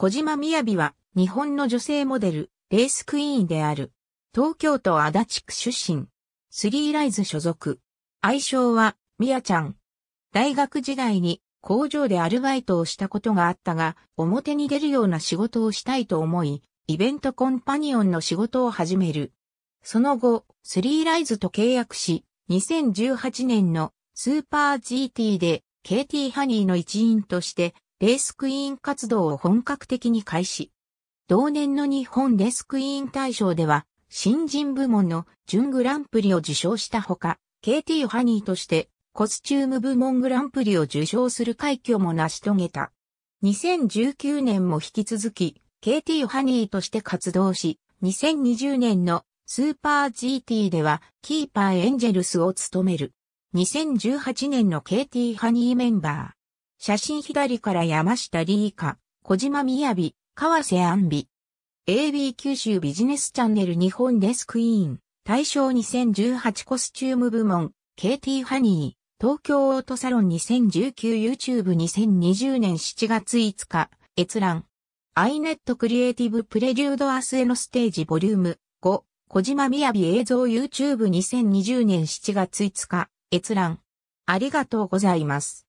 小島みやびは、日本の女性モデル、レースクイーンである。東京都足立区出身。スリーライズ所属。愛称は、みやちゃん。大学時代に工場でアルバイトをしたことがあったが、表に出るような仕事をしたいと思い、イベントコンパニオンの仕事を始める。その後、スリーライズと契約し、2018年のスーパー GT で KT ハニーの一員としてレースクイーン活動を本格的に開始。同年の日本レースクイーン大賞では、新人部門の準グランプリを受賞したほか、KT ハニーとしてコスチューム部門グランプリを受賞する快挙も成し遂げた。2019年も引き続き、KT ハニーとして活動し、2020年のスーパー GT ではキーパーエンジェルスを務める。2018年の KT ハニーメンバー。写真左から山下理ーカ、小島みやび、川瀬安美。AB 九州ビジネスチャンネル日本デスクイーン、大賞2018コスチューム部門、KT ハニー、東京オートサロン 2019YouTube2020 年7月5日、閲覧。iNet クリエイティブプレリュードアスへのステージボリューム5、小島みやび映像 YouTube2020 年7月5日、閲覧。ありがとうございます。